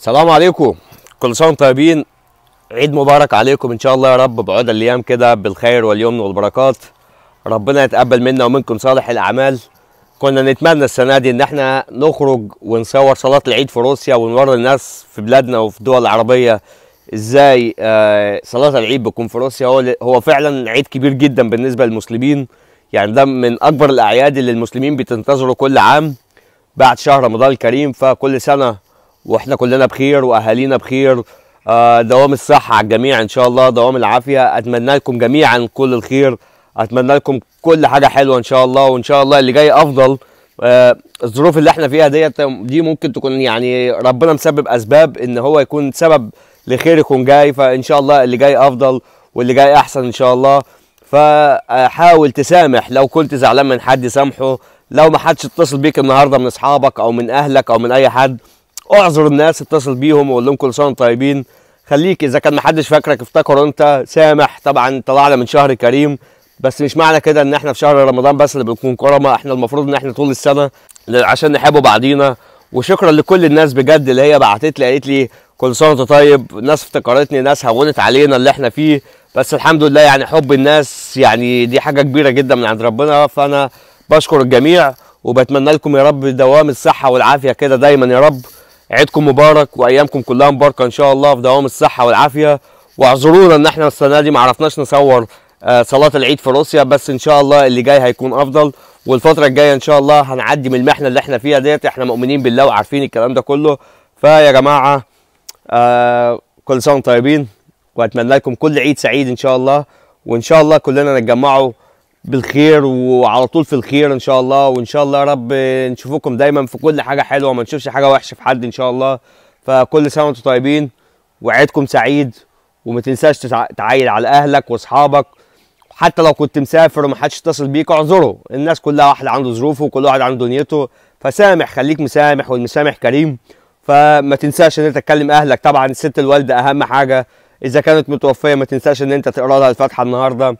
السلام عليكم كل سنه وانتم طيبين عيد مبارك عليكم ان شاء الله يا رب بعد الايام كده بالخير واليمن والبركات ربنا يتقبل منا ومنكم صالح الاعمال كنا نتمنى السنه دي ان احنا نخرج ونصور صلاه العيد في روسيا ونوري الناس في بلادنا وفي الدول العربيه ازاي آه، صلاه العيد بتكون في روسيا هو هو فعلا عيد كبير جدا بالنسبه للمسلمين يعني ده من اكبر الاعياد اللي المسلمين بتنتظره كل عام بعد شهر رمضان الكريم فكل سنه واحنا كلنا بخير واهالينا بخير آه، دوام الصحه على الجميع ان شاء الله دوام العافيه اتمنى لكم جميعا كل الخير اتمنى لكم كل حاجه حلوه ان شاء الله وان شاء الله اللي جاي افضل آه، الظروف اللي احنا فيها ديت دي ممكن تكون يعني ربنا مسبب اسباب ان هو يكون سبب لخير يكون جاي فان شاء الله اللي جاي افضل واللي جاي احسن ان شاء الله فحاول تسامح لو كنت زعلان من حد سامحه لو ما حدش اتصل بيك النهارده من اصحابك او من اهلك او من اي حد اعذر الناس اتصل بيهم وقول لهم كل سنه وانتم طيبين خليك اذا كان محدش فاكرك افتكر انت سامح طبعا طلعنا من شهر كريم بس مش معنى كده ان احنا في شهر رمضان بس اللي بنكون كرمه احنا المفروض ان احنا طول السنه عشان نحب بعضينا وشكرا لكل الناس بجد اللي هي بعتت لي قالت لي كل سنه وانت طيب ناس افتكرتني ناس هونت علينا اللي احنا فيه بس الحمد لله يعني حب الناس يعني دي حاجه كبيره جدا من عند ربنا فانا بشكر الجميع وبتمنى لكم يا رب دوام الصحه والعافيه كده دايما يا رب عيدكم مبارك وايامكم كلها مباركه ان شاء الله في دوام الصحه والعافيه واعذرونا ان احنا السنه دي ما عرفناش نصور آه، صلاه العيد في روسيا بس ان شاء الله اللي جاي هيكون افضل والفتره الجايه ان شاء الله هنعدي من المحنه اللي احنا فيها ديت احنا مؤمنين بالله وعارفين الكلام ده كله فيا جماعه آه، كل سنه طيبين واتمنى لكم كل عيد سعيد ان شاء الله وان شاء الله كلنا نتجمعوا بالخير وعلى طول في الخير ان شاء الله وان شاء الله يا رب نشوفكم دايما في كل حاجه حلوه ما نشوفش حاجه وحشه في حد ان شاء الله فكل سنه وانتم طيبين وعيدكم سعيد وما تنساش تعيد على اهلك واصحابك حتى لو كنت مسافر ومحدش اتصل بيك اعذره الناس كلها واحد عنده ظروفه وكل واحد عنده دنيته فسامح خليك مسامح والمسامح كريم فما تنساش ان انت تكلم اهلك طبعا الست الوالده اهم حاجه اذا كانت متوفيه ما تنساش ان انت تقرا لها الفاتحه النهارده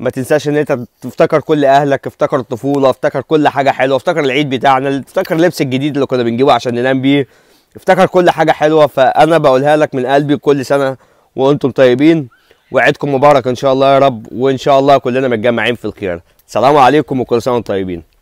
ما تنساش ان انت تفتكر كل اهلك افتكر الطفوله افتكر كل حاجه حلوه افتكر العيد بتاعنا افتكر اللبس الجديد اللي كنا بنجيبه عشان ننام بيه افتكر كل حاجه حلوه فانا بقولها لك من قلبي كل سنه وانتم طيبين وعيدكم مبارك ان شاء الله يا رب وان شاء الله كلنا متجمعين في الخير سلام عليكم وكل سنه وانتم طيبين